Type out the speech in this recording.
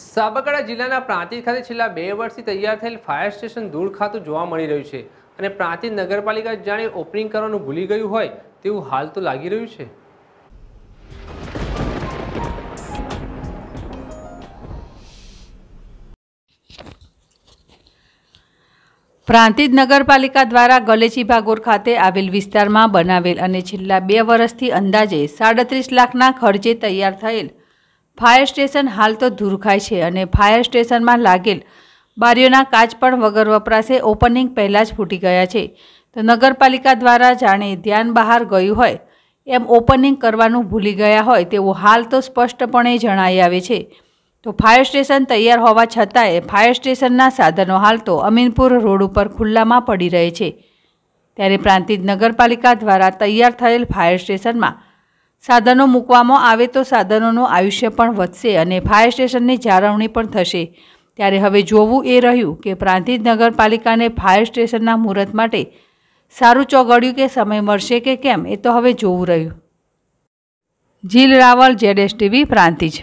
સાબરકાંઠા જિલ્લાના પ્રાંતિજ ખાતે છેલ્લા બે વર્ષથી તૈયાર થયેલ ફાયર સ્ટેશન દૂર ખાતું જોવા મળી રહ્યું છે અને પ્રાંતિજ નગરપાલિકા જાણે ઓપનિંગ કરવાનું ભૂલી ગયું હોય તેવું હાલ તો લાગી રહ્યું છે પ્રાંતિજ નગરપાલિકા દ્વારા ગલેચીભાગોર ખાતે આવેલ વિસ્તારમાં બનાવેલ અને છેલ્લા બે વર્ષથી અંદાજે સાડત્રીસ લાખના ખર્ચે તૈયાર થયેલ ફાયર સ્ટેશન હાલ તો ધુરખાય છે અને ફાયર સ્ટેશનમાં લાગેલ બારીઓના કાચ પણ વગર વપરાશે ઓપનિંગ પહેલાં જ ફૂટી ગયા છે તો નગરપાલિકા દ્વારા જાણે ધ્યાન બહાર ગયું હોય એમ ઓપનિંગ કરવાનું ભૂલી ગયા હોય તેવું હાલ તો સ્પષ્ટપણે જણાઈ આવે છે તો ફાયર સ્ટેશન તૈયાર હોવા છતાંય ફાયર સ્ટેશનના સાધનો હાલ તો અમીનપુર રોડ ઉપર ખુલ્લામાં પડી રહે છે ત્યારે પ્રાંતિજ નગરપાલિકા દ્વારા તૈયાર થયેલ ફાયર સ્ટેશનમાં સાધનો મૂકવામાં આવે તો સાધનોનું આયુષ્ય પણ વધશે અને ફાયર સ્ટેશનની જાળવણી પણ થશે ત્યારે હવે જોવું એ રહ્યું કે પ્રાંતિજ નગરપાલિકાને ફાયર સ્ટેશનના મુહૂર્ત માટે સારું ચોગડ્યું કે સમય મળશે કે કેમ એ તો હવે જોવું રહ્યું Jeel Raval Z S TV Prantij